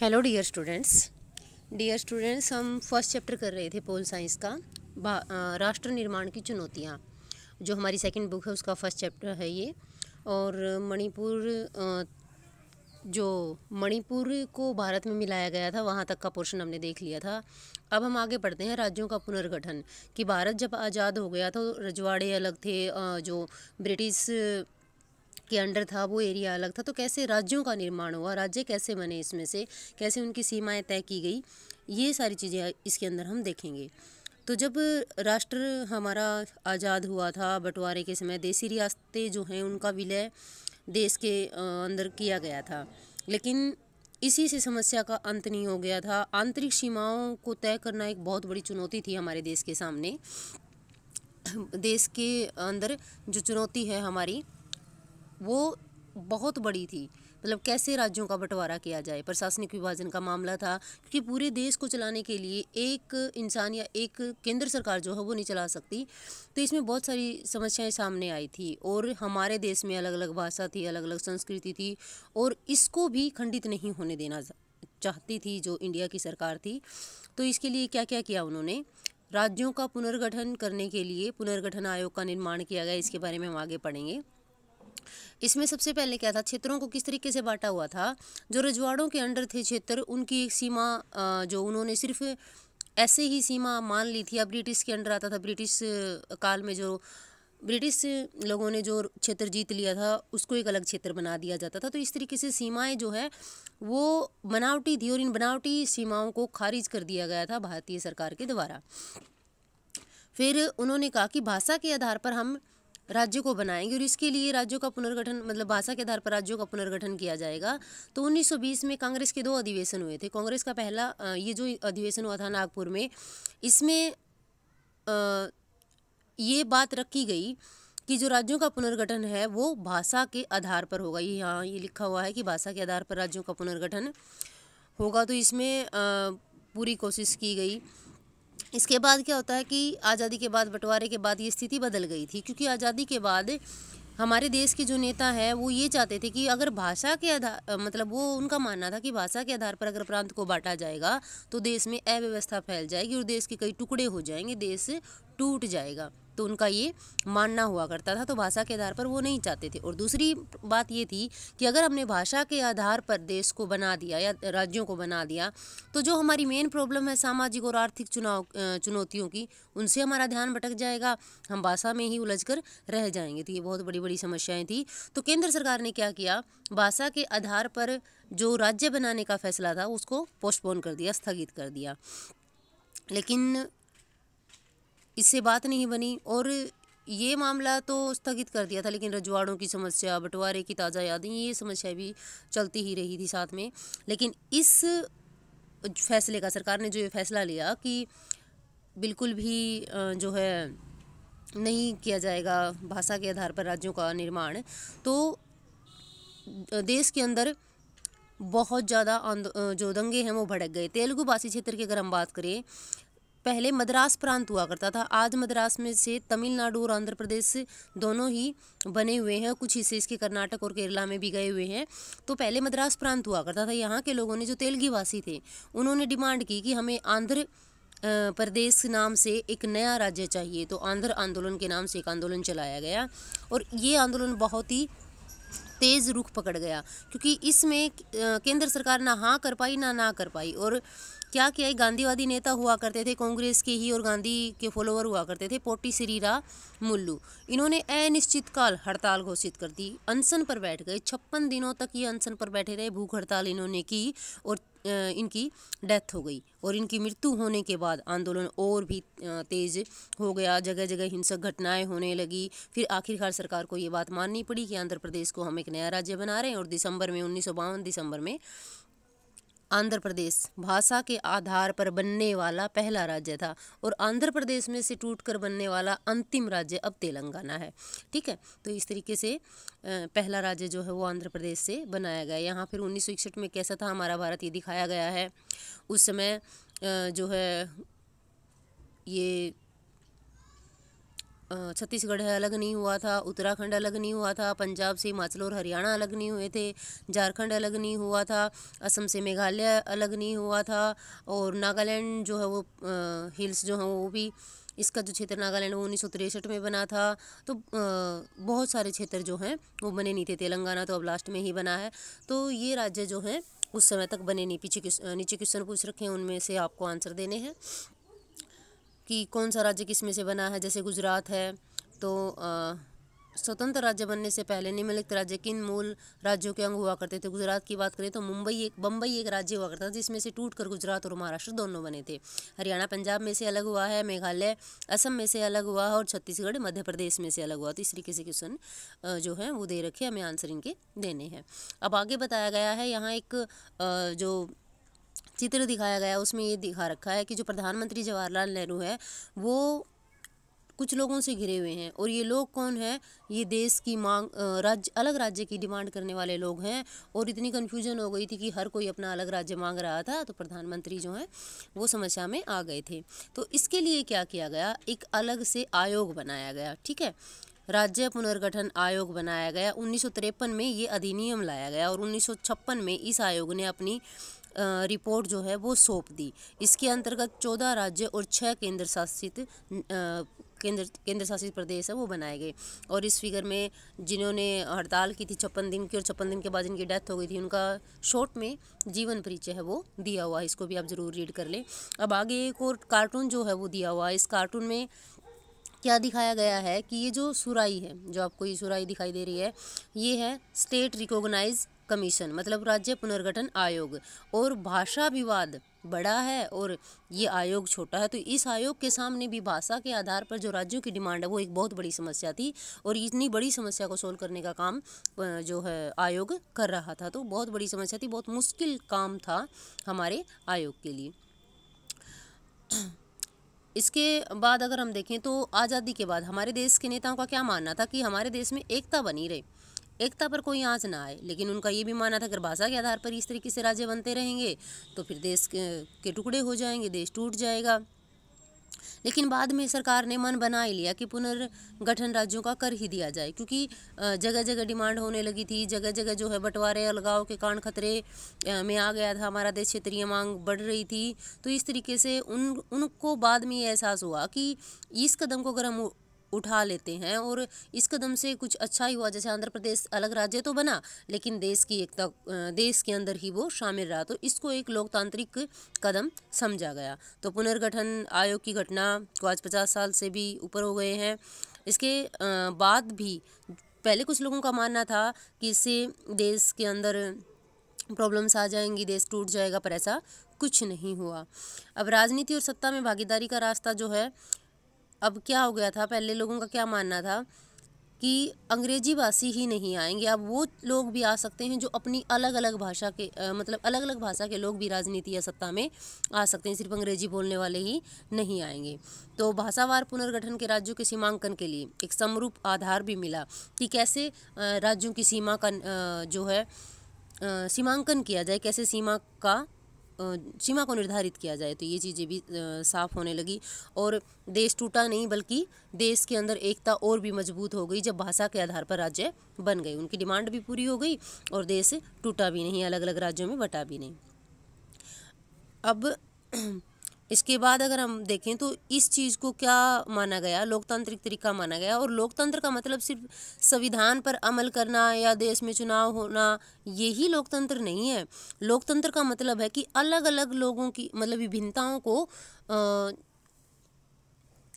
hello dear students dear students हम first chapter कर रहे थे पोल साइंस का राष्ट्र निर्माण की चुनौतियाँ जो हमारी सेकंड बुक है उसका फर्स्ट चैप्टर है ये और मणिपुर जो मणिपुर को भारत में मिलाया गया था वहाँ तक का पोर्शन हमने देख लिया था अब हम आगे पढ़ते हैं राज्यों का पुनर्गठन कि भारत जब आज़ाद हो गया तो रजवाड़े अलग थे जो ब्रिटिश के अंडर था वो एरिया अलग था तो कैसे राज्यों का निर्माण हुआ राज्य कैसे बने इसमें से कैसे उनकी सीमाएं तय की गई ये सारी चीज़ें इसके अंदर हम देखेंगे तो जब राष्ट्र हमारा आज़ाद हुआ था बंटवारे के समय देसी रियासतें जो हैं उनका विलय देश के अंदर किया गया था लेकिन इसी से समस्या का अंत नहीं हो गया था आंतरिक सीमाओं को तय करना एक बहुत बड़ी चुनौती थी हमारे देश के सामने देश के अंदर जो चुनौती है हमारी वो बहुत बड़ी थी मतलब कैसे राज्यों का बंटवारा किया जाए प्रशासनिक विभाजन का मामला था क्योंकि पूरे देश को चलाने के लिए एक इंसान या एक केंद्र सरकार जो है वो नहीं चला सकती तो इसमें बहुत सारी समस्याएं सामने आई थी और हमारे देश में अलग अलग भाषा थी अलग अलग संस्कृति थी और इसको भी खंडित नहीं होने देना चाहती थी जो इंडिया की सरकार थी तो इसके लिए क्या क्या किया उन्होंने राज्यों का पुनर्गठन करने के लिए पुनर्गठन आयोग का निर्माण किया गया इसके बारे में हम आगे पढ़ेंगे इसमें सबसे पहले क्या था क्षेत्रों को किस तरीके से बांटा हुआ था जो रजवाड़ों के अंडर थे क्षेत्र उनकी एक सीमा जो उन्होंने सिर्फ ऐसे ही सीमा मान ली थी अब ब्रिटिश के अंडर आता था ब्रिटिश काल में जो ब्रिटिश लोगों ने जो क्षेत्र जीत लिया था उसको एक अलग क्षेत्र बना दिया जाता था तो इस तरीके से सीमाएं जो है वो बनावटी थी और इन बनावटी सीमाओं को खारिज कर दिया गया था भारतीय सरकार के द्वारा फिर उन्होंने कहा कि भाषा के आधार पर हम राज्य को बनाएंगे और इसके लिए राज्यों का पुनर्गठन मतलब भाषा के आधार पर राज्यों का पुनर्गठन किया जाएगा तो 1920 में कांग्रेस के दो अधिवेशन हुए थे कांग्रेस का पहला ये जो अधिवेशन हुआ था नागपुर में इसमें ये बात रखी गई कि जो राज्यों का पुनर्गठन है वो भाषा के आधार पर होगा ये यहाँ ये लिखा हुआ है कि भाषा के आधार पर राज्यों का पुनर्गठन होगा तो इसमें पूरी कोशिश की गई इसके बाद क्या होता है कि आज़ादी के बाद बंटवारे के बाद ये स्थिति बदल गई थी क्योंकि आज़ादी के बाद हमारे देश के जो नेता हैं वो ये चाहते थे कि अगर भाषा के आधार मतलब वो उनका मानना था कि भाषा के आधार पर अगर प्रांत को बांटा जाएगा तो देश में अव्यवस्था फैल जाएगी और देश के कई टुकड़े हो जाएंगे देश टूट जाएगा तो उनका ये मानना हुआ करता था तो भाषा के आधार पर वो नहीं चाहते थे और दूसरी बात ये थी कि अगर हमने भाषा के आधार पर देश को बना दिया या राज्यों को बना दिया तो जो हमारी मेन प्रॉब्लम है सामाजिक और आर्थिक चुनाव चुनौतियों की उनसे हमारा ध्यान भटक जाएगा हम भाषा में ही उलझ कर रह जाएंगे तो ये बहुत बड़ी बड़ी समस्याएँ थी तो केंद्र सरकार ने क्या किया भाषा के आधार पर जो राज्य बनाने का फैसला था उसको पोस्टपोन कर दिया स्थगित कर दिया लेकिन इससे बात नहीं बनी और ये मामला तो स्थगित कर दिया था लेकिन रजवाड़ों की समस्या बंटवारे की ताज़ा यादें ये समस्या भी चलती ही रही थी साथ में लेकिन इस फैसले का सरकार ने जो ये फैसला लिया कि बिल्कुल भी जो है नहीं किया जाएगा भाषा के आधार पर राज्यों का निर्माण तो देश के अंदर बहुत ज़्यादा जो दंगे हैं वो भड़क गए तेलुगु भाषी क्षेत्र की अगर हम बात करें पहले मद्रास प्रांत हुआ करता था आज मद्रास में से तमिलनाडु और आंध्र प्रदेश दोनों ही बने हुए हैं कुछ हिस्से इसके कर्नाटक और केरला में भी गए हुए हैं तो पहले मद्रास प्रांत हुआ करता था यहाँ के लोगों ने जो तेलगीवासी थे उन्होंने डिमांड की कि हमें आंध्र प्रदेश नाम से एक नया राज्य चाहिए तो आंध्र आंदोलन के नाम से एक आंदोलन चलाया गया और ये आंदोलन बहुत ही तेज़ रुख पकड़ गया क्योंकि इसमें केंद्र सरकार ना हाँ कर पाई ना ना कर पाई और क्या क्या गांधीवादी नेता हुआ करते थे कांग्रेस के ही और गांधी के फॉलोवर हुआ करते थे पोटी सिरीरा मुल्लू इन्होंने अनिश्चितकाल हड़ताल घोषित कर दी अनशन पर बैठ गए छप्पन दिनों तक ये अनशन पर बैठे रहे भूख हड़ताल इन्होंने की और इनकी डेथ हो गई और इनकी मृत्यु होने के बाद आंदोलन और भी तेज़ हो गया जगह जगह हिंसक घटनाएं होने लगी फिर आखिरकार सरकार को ये बात माननी पड़ी कि आंध्र प्रदेश को हम एक नया राज्य बना रहे हैं और दिसंबर में उन्नीस दिसंबर में आंध्र प्रदेश भाषा के आधार पर बनने वाला पहला राज्य था और आंध्र प्रदेश में से टूटकर बनने वाला अंतिम राज्य अब तेलंगाना है ठीक है तो इस तरीके से पहला राज्य जो है वो आंध्र प्रदेश से बनाया गया यहाँ फिर उन्नीस में कैसा था हमारा भारत ये दिखाया गया है उस समय जो है ये छत्तीसगढ़ अलग नहीं हुआ था उत्तराखंड अलग नहीं हुआ था पंजाब से हिमाचल और हरियाणा अलग नहीं हुए थे झारखंड अलग नहीं हुआ था असम से मेघालय अलग नहीं हुआ था और नागालैंड जो है वो हिल्स जो हैं वो भी इसका जो क्षेत्र नागालैंड वो उन्नीस में बना था तो बहुत सारे क्षेत्र जो हैं वो बने नहीं थे तेलंगाना तो अब लास्ट में ही बना है तो ये राज्य जो हैं उस समय तक बने नहीं पीछे नीचे क्वेश्चन पूछ रखे हैं उनमें से आपको आंसर देने हैं कि कौन सा राज्य किस में से बना है जैसे गुजरात है तो स्वतंत्र राज्य बनने से पहले निम्नलिखित राज्य किन मूल राज्यों के अंग हुआ करते थे गुजरात की बात करें तो मुंबई एक बम्बई एक राज्य हुआ करता था जिसमें से टूटकर गुजरात और महाराष्ट्र दोनों बने थे हरियाणा पंजाब में से अलग हुआ है मेघालय असम में से अलग हुआ है और छत्तीसगढ़ मध्य प्रदेश में से अलग हुआ तो इस तरीके से क्वेश्चन जो है वो दे रखे हमें आंसर इनके देने हैं अब आगे बताया गया है यहाँ एक जो चित्र दिखाया गया उसमें ये दिखा रखा है कि जो प्रधानमंत्री जवाहरलाल नेहरू है वो कुछ लोगों से घिरे हुए हैं और ये लोग कौन है ये देश की मांग राज्य अलग राज्य की डिमांड करने वाले लोग हैं और इतनी कन्फ्यूजन हो गई थी कि हर कोई अपना अलग राज्य मांग रहा था तो प्रधानमंत्री जो हैं वो समस्या में आ गए थे तो इसके लिए क्या किया गया एक अलग से आयोग बनाया गया ठीक है राज्य पुनर्गठन आयोग बनाया गया उन्नीस में ये अधिनियम लाया गया और उन्नीस में इस आयोग ने अपनी रिपोर्ट जो है वो सौंप दी इसके अंतर्गत चौदह राज्य और छः केंद्र शासित केंद्र केंद्र शासित प्रदेश है वो बनाए गए और इस फिगर में जिन्होंने हड़ताल की थी छप्पन दिन की और छप्पन दिन के बाद इनकी डेथ हो गई थी उनका शॉर्ट में जीवन परिचय है वो दिया हुआ है इसको भी आप ज़रूर रीड कर लें अब आगे एक और कार्टून जो है वो दिया हुआ है इस कार्टून में क्या दिखाया गया है कि ये जो सुराई है जो आपको ये सुराई दिखाई दे रही है ये है स्टेट रिकॉग्नाइज कमीशन मतलब राज्य पुनर्गठन आयोग और भाषा विवाद बड़ा है और ये आयोग छोटा है तो इस आयोग के सामने भी भाषा के आधार पर जो राज्यों की डिमांड है वो एक बहुत बड़ी समस्या थी और इतनी बड़ी समस्या को सोल्व करने का काम जो है आयोग कर रहा था तो बहुत बड़ी समस्या थी बहुत मुश्किल काम था हमारे आयोग के लिए इसके बाद अगर हम देखें तो आज़ादी के बाद हमारे देश के नेताओं का क्या मानना था कि हमारे देश में एकता बनी रहे एकता पर कोई आँच ना आए लेकिन उनका ये भी मानना था अगर भाषा के आधार पर इस तरीके से राज्य बनते रहेंगे तो फिर देश के टुकड़े हो जाएंगे देश टूट जाएगा लेकिन बाद में सरकार ने मन बना ही लिया कि पुनर्गठन राज्यों का कर ही दिया जाए क्योंकि जगह जगह डिमांड होने लगी थी जगह जगह जो है बंटवारे अलगाव के कारण खतरे में आ गया था हमारा देश क्षेत्रीय मांग बढ़ रही थी तो इस तरीके से उन उनको बाद में ये एहसास हुआ कि इस कदम को अगर हम उठा लेते हैं और इस कदम से कुछ अच्छा ही हुआ जैसे आंध्र प्रदेश अलग राज्य तो बना लेकिन देश की एकता देश के अंदर ही वो शामिल रहा तो इसको एक लोकतांत्रिक कदम समझा गया तो पुनर्गठन आयोग की घटना को आज पचास साल से भी ऊपर हो गए हैं इसके बाद भी पहले कुछ लोगों का मानना था कि इससे देश के अंदर प्रॉब्लम्स आ जाएंगी देश टूट जाएगा पर ऐसा कुछ नहीं हुआ अब राजनीति और सत्ता में भागीदारी का रास्ता जो है अब क्या हो गया था पहले लोगों का क्या मानना था कि अंग्रेजी भाषी ही नहीं आएंगे अब वो लोग भी आ सकते हैं जो अपनी अलग अलग भाषा के आ, मतलब अलग अलग भाषा के लोग भी राजनीति या सत्ता में आ सकते हैं सिर्फ अंग्रेजी बोलने वाले ही नहीं आएंगे तो भाषावार पुनर्गठन के राज्यों के सीमांकन के लिए एक समरूप आधार भी मिला कि कैसे राज्यों की सीमा का जो है सीमांकन किया जाए कैसे सीमा का सीमा को निर्धारित किया जाए तो ये चीज़ें भी साफ होने लगी और देश टूटा नहीं बल्कि देश के अंदर एकता और भी मजबूत हो गई जब भाषा के आधार पर राज्य बन गए उनकी डिमांड भी पूरी हो गई और देश टूटा भी नहीं अलग अलग राज्यों में बटा भी नहीं अब इसके बाद अगर हम देखें तो इस चीज़ को क्या माना गया लोकतांत्रिक तरीका माना गया और लोकतंत्र का मतलब सिर्फ संविधान पर अमल करना या देश में चुनाव होना यही लोकतंत्र नहीं है लोकतंत्र का मतलब है कि अलग अलग लोगों की मतलब विभिन्नताओं को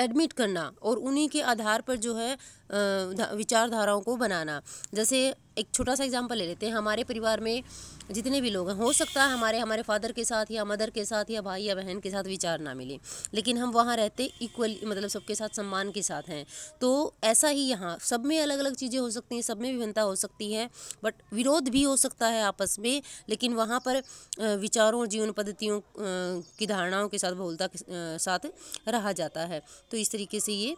एडमिट करना और उन्हीं के आधार पर जो है विचारधाराओं को बनाना जैसे एक छोटा सा एग्जांपल ले लेते हैं हमारे परिवार में जितने भी लोग हैं हो सकता है हमारे हमारे फादर के साथ या मदर के साथ या भाई या बहन के साथ विचार ना मिले लेकिन हम वहाँ रहते इक्वल मतलब सबके साथ सम्मान के साथ हैं तो ऐसा ही यहाँ सब में अलग अलग चीज़ें हो सकती हैं सब में विभिन्नता हो सकती है बट विरोध भी हो सकता है आपस में लेकिन वहाँ पर विचारों और जीवन पद्धतियों की धारणाओं के साथ बहुलता के साथ रहा जाता है तो इस तरीके से ये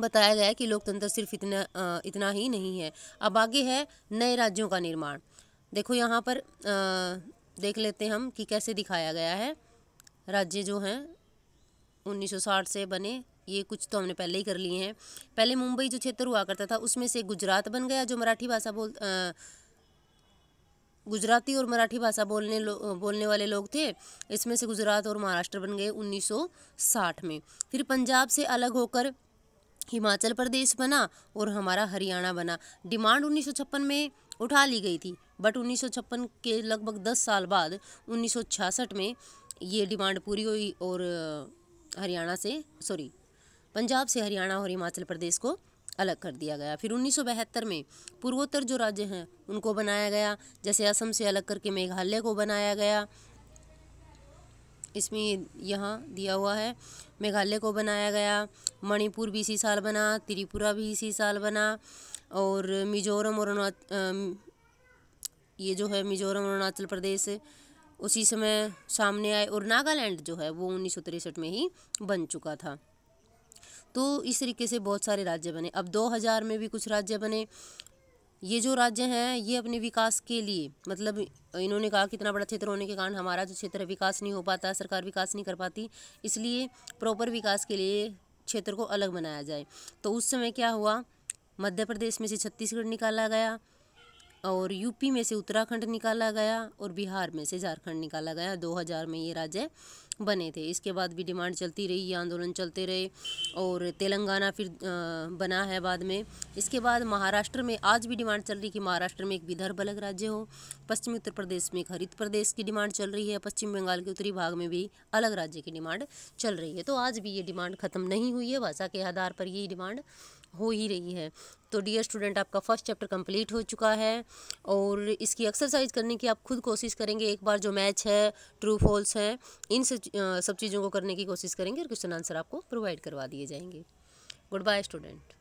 बताया गया है कि लोकतंत्र सिर्फ इतना इतना ही नहीं है अब आगे है नए राज्यों का निर्माण देखो यहाँ पर देख लेते हैं हम कि कैसे दिखाया गया है राज्य जो हैं 1960 से बने ये कुछ तो हमने पहले ही कर लिए हैं पहले मुंबई जो क्षेत्र हुआ करता था उसमें से गुजरात बन गया जो मराठी भाषा बोल आ, गुजराती और मराठी भाषा बोलने बोलने वाले लोग थे इसमें से गुजरात और महाराष्ट्र बन गए 1960 में फिर पंजाब से अलग होकर हिमाचल प्रदेश बना और हमारा हरियाणा बना डिमांड उन्नीस में उठा ली गई थी बट उन्नीस के लगभग 10 साल बाद 1966 में ये डिमांड पूरी हुई और हरियाणा से सॉरी पंजाब से हरियाणा और हिमाचल प्रदेश को अलग कर दिया गया फिर उन्नीस में पूर्वोत्तर जो राज्य हैं उनको बनाया गया जैसे असम से अलग करके मेघालय को बनाया गया इसमें यहाँ दिया हुआ है मेघालय को बनाया गया मणिपुर भी इसी साल बना त्रिपुरा भी इसी साल बना और मिजोरम और ये जो है मिजोरम और अरुणाचल प्रदेश उसी समय सामने आए और नागालैंड जो है वो उन्नीस में ही बन चुका था तो इस तरीके से बहुत सारे राज्य बने अब 2000 में भी कुछ राज्य बने ये जो राज्य हैं ये अपने विकास के लिए मतलब तो इन्होंने कहा कि इतना बड़ा क्षेत्र होने के कारण हमारा जो क्षेत्र है विकास नहीं हो पाता सरकार विकास नहीं कर पाती इसलिए प्रॉपर विकास के लिए क्षेत्र को अलग बनाया जाए तो उस समय क्या हुआ मध्य प्रदेश में से छत्तीसगढ़ निकाला गया और यूपी में से उत्तराखंड निकाला गया और बिहार में से झारखंड निकाला गया 2000 में ये राज्य बने थे इसके बाद भी डिमांड चलती रही ये आंदोलन चलते रहे और तेलंगाना फिर बना है बाद में इसके बाद महाराष्ट्र में आज भी डिमांड चल रही कि महाराष्ट्र में एक विदर्भ अलग राज्य हो पश्चिमी उत्तर प्रदेश में एक हरित प्रदेश की डिमांड चल रही है पश्चिम बंगाल के उत्तरी भाग में भी अलग राज्य की डिमांड चल रही है तो आज भी ये डिमांड ख़त्म नहीं हुई है भाषा के आधार पर ये डिमांड हो ही रही है तो डियर स्टूडेंट आपका फर्स्ट चैप्टर कंप्लीट हो चुका है और इसकी एक्सरसाइज करने की आप खुद कोशिश करेंगे एक बार जो मैच है ट्रू फॉल्स है इन सब चीज़ों को करने की कोशिश करेंगे और क्वेश्चन आंसर आपको प्रोवाइड करवा दिए जाएंगे गुड बाय स्टूडेंट